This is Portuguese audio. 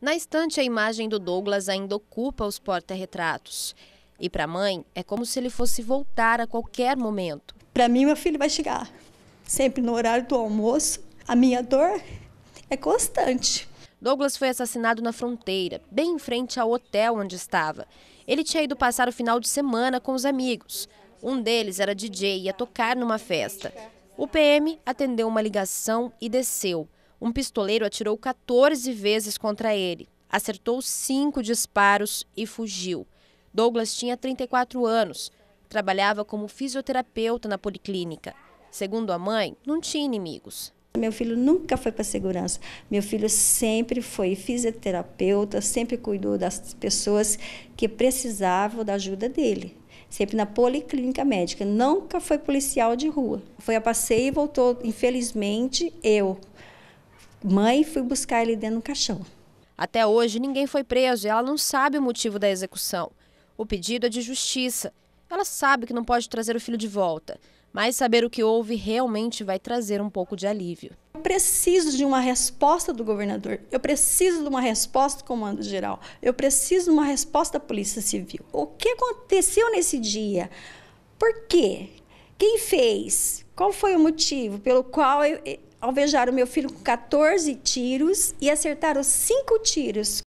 Na estante, a imagem do Douglas ainda ocupa os porta-retratos. E para a mãe, é como se ele fosse voltar a qualquer momento. Para mim, meu filho vai chegar sempre no horário do almoço. A minha dor é constante. Douglas foi assassinado na fronteira, bem em frente ao hotel onde estava. Ele tinha ido passar o final de semana com os amigos. Um deles era DJ e ia tocar numa festa. O PM atendeu uma ligação e desceu. Um pistoleiro atirou 14 vezes contra ele, acertou cinco disparos e fugiu. Douglas tinha 34 anos, trabalhava como fisioterapeuta na policlínica. Segundo a mãe, não tinha inimigos. Meu filho nunca foi para segurança. Meu filho sempre foi fisioterapeuta, sempre cuidou das pessoas que precisavam da ajuda dele. Sempre na policlínica médica, nunca foi policial de rua. Foi a passeio e voltou, infelizmente, eu mãe e fui buscar ele dentro do caixão. Até hoje, ninguém foi preso e ela não sabe o motivo da execução. O pedido é de justiça. Ela sabe que não pode trazer o filho de volta, mas saber o que houve realmente vai trazer um pouco de alívio. Eu preciso de uma resposta do governador, eu preciso de uma resposta do Comando Geral, eu preciso de uma resposta da Polícia Civil. O que aconteceu nesse dia? Por quê? Quem fez? Qual foi o motivo pelo qual eu, eh, alvejaram meu filho com 14 tiros e acertaram cinco tiros